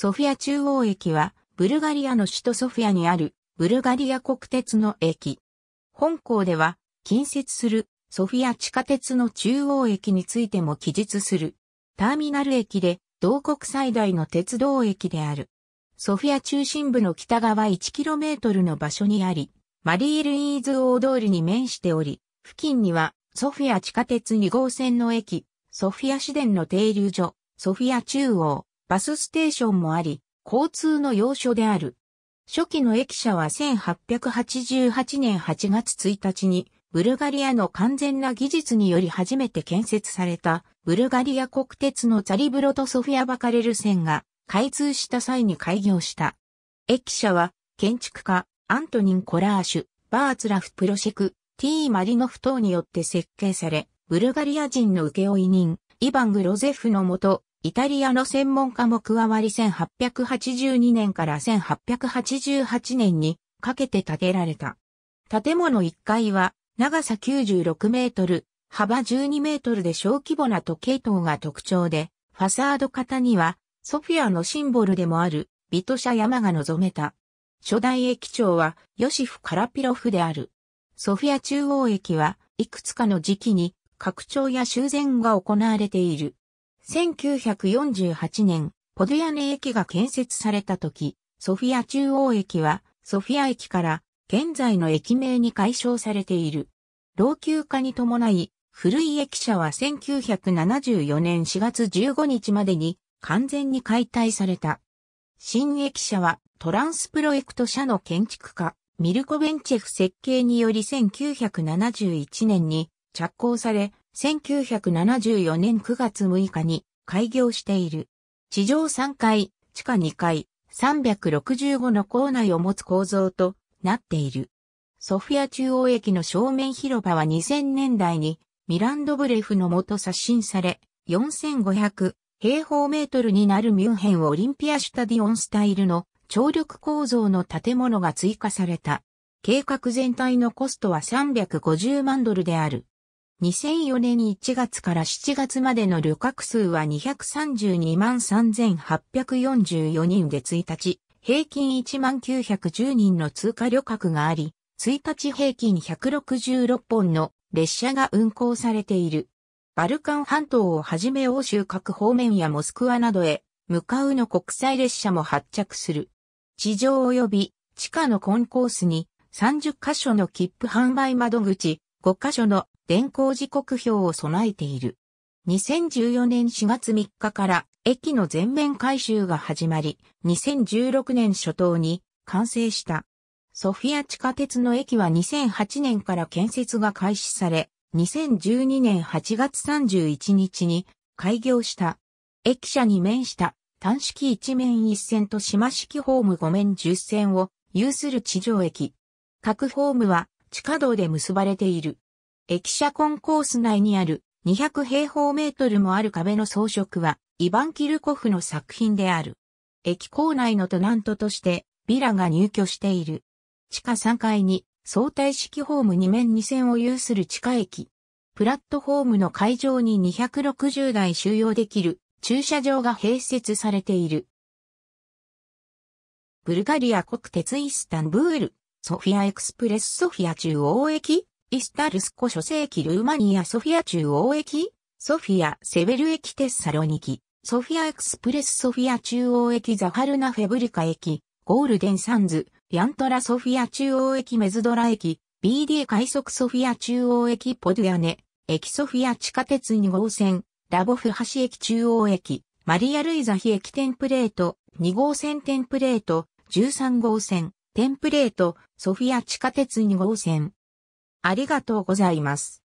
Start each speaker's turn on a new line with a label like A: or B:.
A: ソフィア中央駅は、ブルガリアの首都ソフィアにある、ブルガリア国鉄の駅。本校では、近接する、ソフィア地下鉄の中央駅についても記述する。ターミナル駅で、同国最大の鉄道駅である。ソフィア中心部の北側 1km の場所にあり、マリールイーズ大通りに面しており、付近には、ソフィア地下鉄2号線の駅、ソフィア市電の停留所、ソフィア中央、バスステーションもあり、交通の要所である。初期の駅舎は1888年8月1日に、ブルガリアの完全な技術により初めて建設された、ブルガリア国鉄のザリブロとソフィアバカレル線が開通した際に開業した。駅舎は、建築家、アントニン・コラーシュ、バーツラフ・プロシェク、T・ マリノフ等によって設計され、ブルガリア人の請負人、イヴァン・グロゼフのもと、イタリアの専門家も加わり1882年から1888年にかけて建てられた。建物1階は長さ96メートル、幅12メートルで小規模な時計塔が特徴で、ファサード型にはソフィアのシンボルでもあるビトシャ山が望めた。初代駅長はヨシフ・カラピロフである。ソフィア中央駅はいくつかの時期に拡張や修繕が行われている。1948年、ポドヤネ駅が建設された時、ソフィア中央駅は、ソフィア駅から現在の駅名に解消されている。老朽化に伴い、古い駅舎は1974年4月15日までに完全に解体された。新駅舎はトランスプロエクト社の建築家、ミルコ・ベンチェフ設計により1971年に着工され、1974年9月6日に開業している。地上3階、地下2階、365の構内を持つ構造となっている。ソフィア中央駅の正面広場は2000年代にミランドブレフの元刷新され、4500平方メートルになるミュンヘンオリンピアシュタディオンスタイルの張力構造の建物が追加された。計画全体のコストは350万ドルである。2004年1月から7月までの旅客数は232万3844人で1日、平均1万910人の通過旅客があり、1日平均166本の列車が運行されている。バルカン半島をはじめ欧州各方面やモスクワなどへ向かうの国際列車も発着する。地上及び地下のコンコースに30カ所の切符販売窓口、5箇所の電光時刻表を備えている。2014年4月3日から駅の全面改修が始まり、2016年初頭に完成した。ソフィア地下鉄の駅は2008年から建設が開始され、2012年8月31日に開業した。駅舎に面した単式一面一線と島式ホーム5面10線を有する地上駅。各ホームは地下道で結ばれている。駅舎コンコース内にある200平方メートルもある壁の装飾は、イヴァン・キルコフの作品である。駅構内のトナントとして、ビラが入居している。地下3階に、相対式ホーム2面2線を有する地下駅。プラットホームの会場に260台収容できる駐車場が併設されている。ブルガリア国鉄イスタンブールソフィアエクスプレスソフィア中央駅、イスタルスコ諸世紀ルーマニアソフィア中央駅、ソフィアセベル駅テッサロニキ、ソフィアエクスプレスソフィア中央駅ザハルナフェブリカ駅、ゴールデンサンズ、ヤントラソフィア中央駅メズドラ駅、BD 快速ソフィア中央駅ポドゥアネ、駅ソフィア地下鉄2号線、ラボフ橋駅中央駅、マリアルイザヒ駅テンプレート、2号線テンプレート、13号線、テンプレート、ソフィア地下鉄2号線。ありがとうございます。